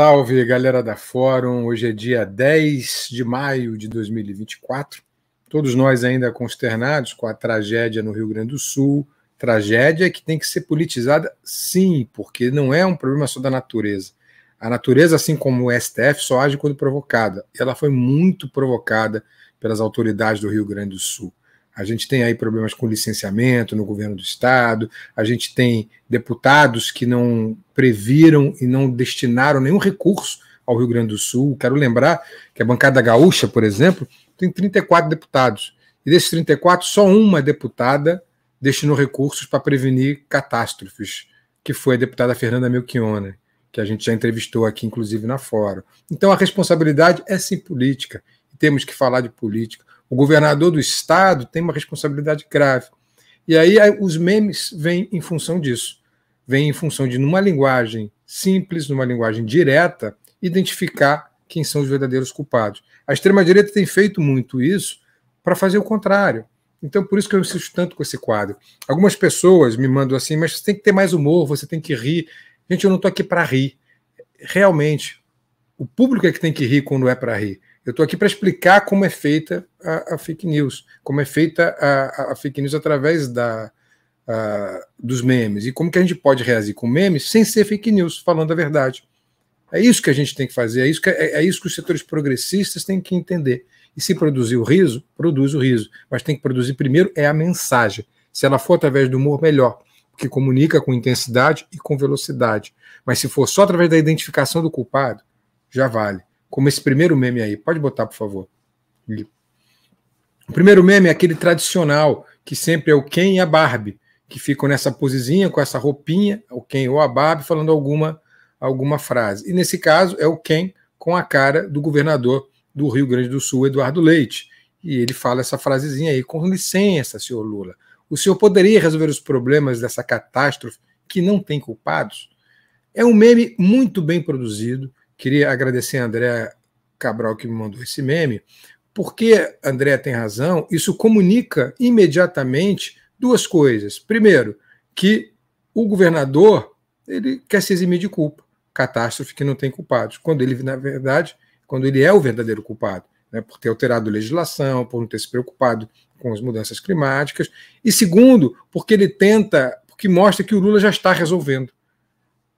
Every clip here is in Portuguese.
Salve, galera da Fórum. Hoje é dia 10 de maio de 2024. Todos nós ainda consternados com a tragédia no Rio Grande do Sul. Tragédia que tem que ser politizada, sim, porque não é um problema só da natureza. A natureza, assim como o STF, só age quando provocada. E Ela foi muito provocada pelas autoridades do Rio Grande do Sul. A gente tem aí problemas com licenciamento no governo do estado, a gente tem deputados que não previram e não destinaram nenhum recurso ao Rio Grande do Sul. Quero lembrar que a bancada gaúcha, por exemplo, tem 34 deputados. E desses 34, só uma deputada destinou recursos para prevenir catástrofes, que foi a deputada Fernanda Melchione, que a gente já entrevistou aqui, inclusive, na Fórum. Então a responsabilidade é sim política. Temos que falar de política. O governador do estado tem uma responsabilidade grave. E aí os memes vêm em função disso. Vêm em função de, numa linguagem simples, numa linguagem direta, identificar quem são os verdadeiros culpados. A extrema-direita tem feito muito isso para fazer o contrário. Então, por isso que eu insisto tanto com esse quadro. Algumas pessoas me mandam assim, mas você tem que ter mais humor, você tem que rir. Gente, eu não estou aqui para rir. Realmente, o público é que tem que rir quando é para rir. Eu estou aqui para explicar como é feita a, a, fake news, como é feita a, a fake news através da, a, dos memes e como que a gente pode reagir com memes sem ser fake news, falando a verdade. É isso que a gente tem que fazer, é isso que, é, é isso que os setores progressistas têm que entender. E se produzir o riso, produz o riso, mas tem que produzir primeiro é a mensagem. Se ela for através do humor, melhor, porque comunica com intensidade e com velocidade. Mas se for só através da identificação do culpado, já vale como esse primeiro meme aí. Pode botar, por favor. O primeiro meme é aquele tradicional, que sempre é o Ken e a Barbie, que ficam nessa posezinha, com essa roupinha, o Ken ou a Barbie, falando alguma, alguma frase. E nesse caso é o Ken com a cara do governador do Rio Grande do Sul, Eduardo Leite. E ele fala essa frasezinha aí, com licença, senhor Lula. O senhor poderia resolver os problemas dessa catástrofe que não tem culpados? É um meme muito bem produzido, Queria agradecer a André Cabral que me mandou esse meme, porque André tem razão, isso comunica imediatamente duas coisas. Primeiro, que o governador ele quer se eximir de culpa, catástrofe que não tem culpados, quando ele, na verdade, quando ele é o verdadeiro culpado, né, por ter alterado a legislação, por não ter se preocupado com as mudanças climáticas, e segundo, porque ele tenta, porque mostra que o Lula já está resolvendo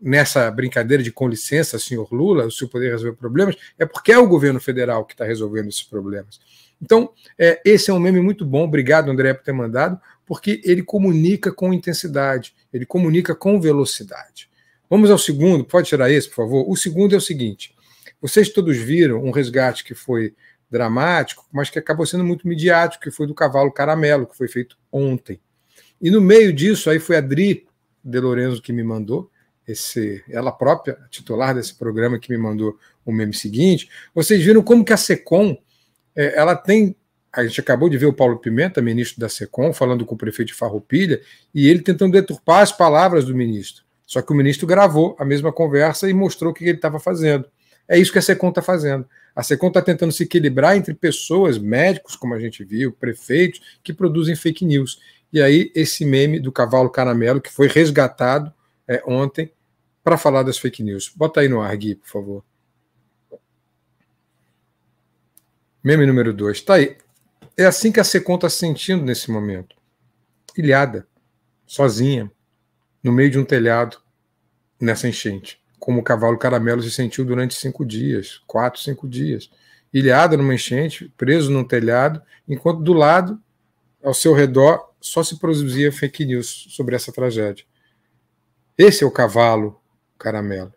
nessa brincadeira de com licença, senhor Lula, o senhor poder resolver problemas, é porque é o governo federal que está resolvendo esses problemas. Então, é, esse é um meme muito bom, obrigado, André, por ter mandado, porque ele comunica com intensidade, ele comunica com velocidade. Vamos ao segundo, pode tirar esse, por favor? O segundo é o seguinte: vocês todos viram um resgate que foi dramático, mas que acabou sendo muito midiático, que foi do cavalo caramelo, que foi feito ontem. E no meio disso, aí foi a Dri de Lorenzo que me mandou, esse, ela própria, titular desse programa, que me mandou o meme seguinte, vocês viram como que a SECOM é, ela tem. A gente acabou de ver o Paulo Pimenta, ministro da SECOM, falando com o prefeito de Farroupilha, e ele tentando deturpar as palavras do ministro. Só que o ministro gravou a mesma conversa e mostrou o que ele estava fazendo. É isso que a SECOM está fazendo. A SECOM está tentando se equilibrar entre pessoas, médicos, como a gente viu, prefeitos, que produzem fake news. E aí, esse meme do cavalo caramelo, que foi resgatado é, ontem, para falar das fake news. Bota aí no ar, Gui, por favor. Meme número 2. Tá aí. É assim que a Secom está se sentindo nesse momento. Ilhada, sozinha, no meio de um telhado, nessa enchente. Como o cavalo caramelo se sentiu durante cinco dias, quatro, cinco dias. Ilhada numa enchente, preso num telhado, enquanto do lado, ao seu redor, só se produzia fake news sobre essa tragédia. Esse é o cavalo caramelo.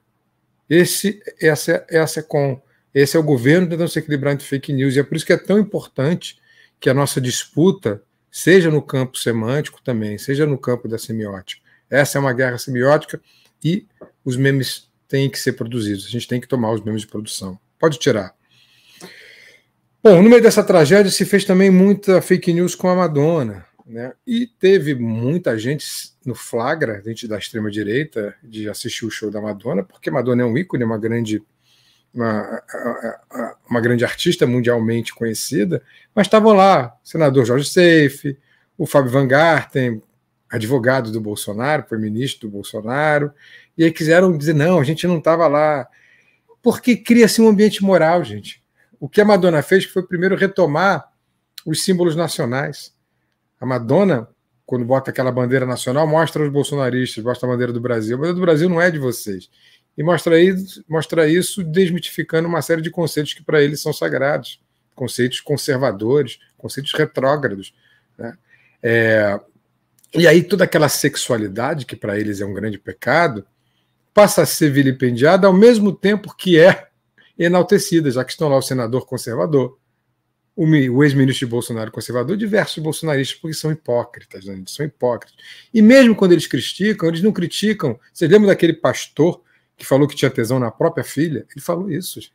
Esse, essa, essa é com, esse é o governo tentando se equilibrar entre fake news, e é por isso que é tão importante que a nossa disputa seja no campo semântico também, seja no campo da semiótica. Essa é uma guerra semiótica e os memes têm que ser produzidos. A gente tem que tomar os memes de produção. Pode tirar. Bom, no meio dessa tragédia se fez também muita fake news com a Madonna. Né? E teve muita gente no flagra, gente da extrema direita, de assistir o show da Madonna, porque Madonna é um ícone, uma grande uma, uma grande artista mundialmente conhecida, mas estavam lá o senador Jorge Seife, o Fábio Van Garten, advogado do Bolsonaro, foi ministro do Bolsonaro, e aí quiseram dizer, não, a gente não estava lá, porque cria-se um ambiente moral, gente. O que a Madonna fez foi primeiro retomar os símbolos nacionais, a Madonna, quando bota aquela bandeira nacional, mostra os bolsonaristas, mostra a bandeira do Brasil. A bandeira do Brasil não é de vocês. E mostra isso, mostra isso desmitificando uma série de conceitos que para eles são sagrados, conceitos conservadores, conceitos retrógrados. Né? É, e aí toda aquela sexualidade, que para eles é um grande pecado, passa a ser vilipendiada ao mesmo tempo que é enaltecida, já que estão lá o senador conservador, o ex-ministro Bolsonaro conservador, diversos bolsonaristas, porque são hipócritas, né? são hipócritas. E mesmo quando eles criticam, eles não criticam. Você lembra daquele pastor que falou que tinha tesão na própria filha? Ele falou isso. Gente.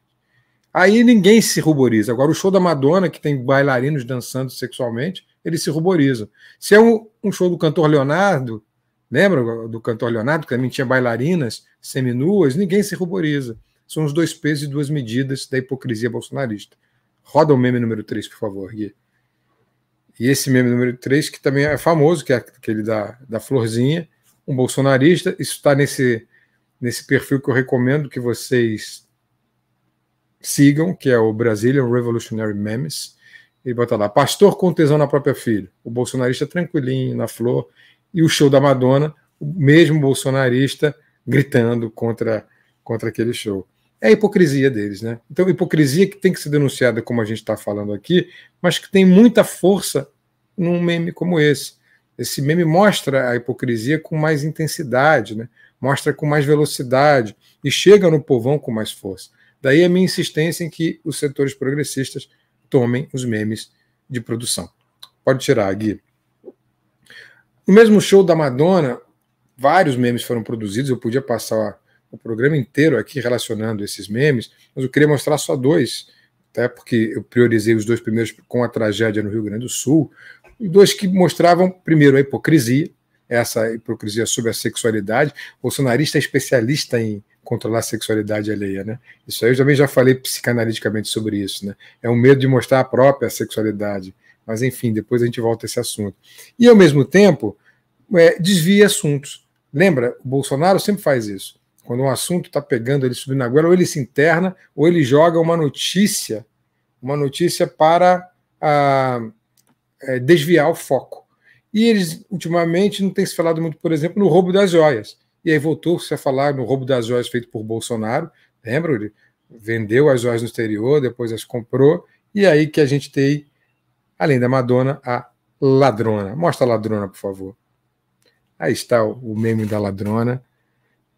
Aí ninguém se ruboriza. Agora, o show da Madonna, que tem bailarinos dançando sexualmente, eles se ruborizam. Se é um, um show do cantor Leonardo, lembra do cantor Leonardo, que também tinha bailarinas seminuas, ninguém se ruboriza. São os dois pesos e duas medidas da hipocrisia bolsonarista. Roda o meme número 3, por favor, Gui. E esse meme número 3, que também é famoso, que é aquele da, da florzinha, um bolsonarista. Isso está nesse, nesse perfil que eu recomendo que vocês sigam, que é o Brazilian Revolutionary Memes. Ele bota lá, pastor com tesão na própria filha, o bolsonarista tranquilinho, na flor, e o show da Madonna, o mesmo bolsonarista gritando contra, contra aquele show é a hipocrisia deles, né? Então, hipocrisia que tem que ser denunciada, como a gente está falando aqui, mas que tem muita força num meme como esse. Esse meme mostra a hipocrisia com mais intensidade, né? mostra com mais velocidade e chega no povão com mais força. Daí a minha insistência em que os setores progressistas tomem os memes de produção. Pode tirar, Gui. No mesmo show da Madonna, vários memes foram produzidos, eu podia passar o programa inteiro aqui relacionando esses memes, mas eu queria mostrar só dois, até tá? porque eu priorizei os dois primeiros com a tragédia no Rio Grande do Sul, dois que mostravam, primeiro, a hipocrisia, essa hipocrisia sobre a sexualidade. O bolsonarista é especialista em controlar a sexualidade alheia, né? Isso aí eu também já falei psicanaliticamente sobre isso, né? É um medo de mostrar a própria sexualidade. Mas, enfim, depois a gente volta a esse assunto. E, ao mesmo tempo, é, desvia assuntos. Lembra, o Bolsonaro sempre faz isso. Quando um assunto está pegando ele subindo na goela, ou ele se interna, ou ele joga uma notícia, uma notícia para ah, é, desviar o foco. E eles, ultimamente, não tem se falado muito, por exemplo, no roubo das joias. E aí voltou-se a falar no roubo das joias feito por Bolsonaro. Lembra? Ele vendeu as joias no exterior, depois as comprou. E é aí que a gente tem, além da Madonna, a ladrona. Mostra a ladrona, por favor. Aí está o meme da ladrona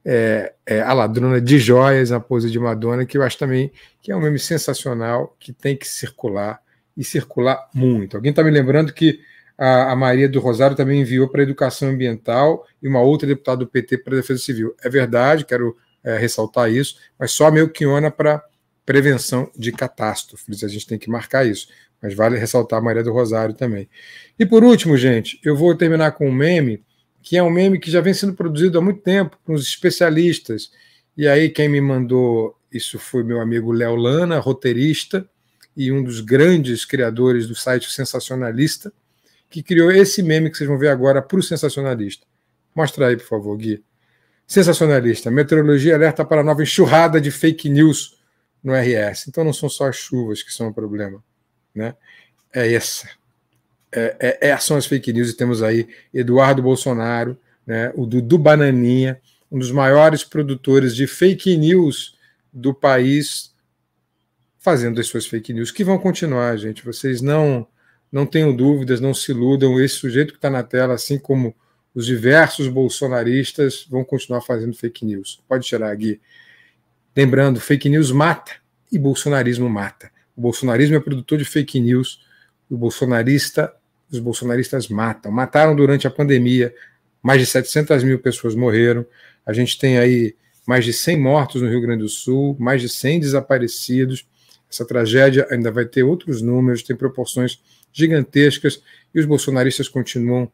é, é, a ladrona de joias na pose de Madonna, que eu acho também que é um meme sensacional, que tem que circular e circular muito. Alguém está me lembrando que a, a, Maria do Rosário também enviou para a Educação Ambiental e uma outra deputada do PT para a Defesa Civil. É verdade, quero é, ressaltar isso, mas só meio que ona para prevenção de catástrofes. A gente tem que marcar isso. Mas vale ressaltar a Maria do Rosário também. E por último, gente, eu vou terminar com um meme que é um meme que já vem sendo produzido há muito tempo com os especialistas. E aí quem me mandou isso foi meu amigo Léo Lana, roteirista e um dos grandes criadores do site Sensacionalista, que criou esse meme que vocês vão ver agora para o Sensacionalista. Mostra aí, por favor, Gui. Sensacionalista. Meteorologia alerta para nova enxurrada de fake news no RS. Então não são só as chuvas que são o problema, né? É essa é, é, é, ações fake news, e temos aí Eduardo Bolsonaro, né, o Dudu Bananinha, um dos maiores produtores de fake news do país, fazendo as suas fake news, que vão continuar, gente. Vocês não não tenham dúvidas, não se iludam. Esse sujeito que está na tela, assim como os diversos bolsonaristas, vão continuar fazendo fake news. Pode tirar, Gui. Lembrando, fake news mata e bolsonarismo mata. O bolsonarismo é produtor de fake news o bolsonarista, os bolsonaristas matam. Mataram durante a pandemia, mais de 700 mil pessoas morreram. A gente tem aí mais de 100 mortos no Rio Grande do Sul, mais de 100 desaparecidos. Essa tragédia ainda vai ter outros números, tem proporções gigantescas e os bolsonaristas continuam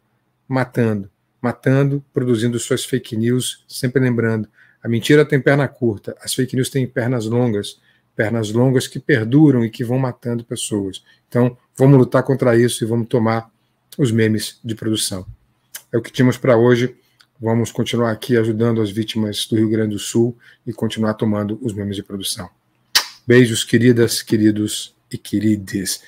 matando, matando, produzindo suas fake news, sempre lembrando, a mentira tem perna curta, as fake news têm pernas longas pernas longas que perduram e que vão matando pessoas. Então, vamos lutar contra isso e vamos tomar os memes de produção. É o que tínhamos para hoje. Vamos continuar aqui ajudando as vítimas do Rio Grande do Sul e continuar tomando os memes de produção. Beijos, queridas, queridos e querides.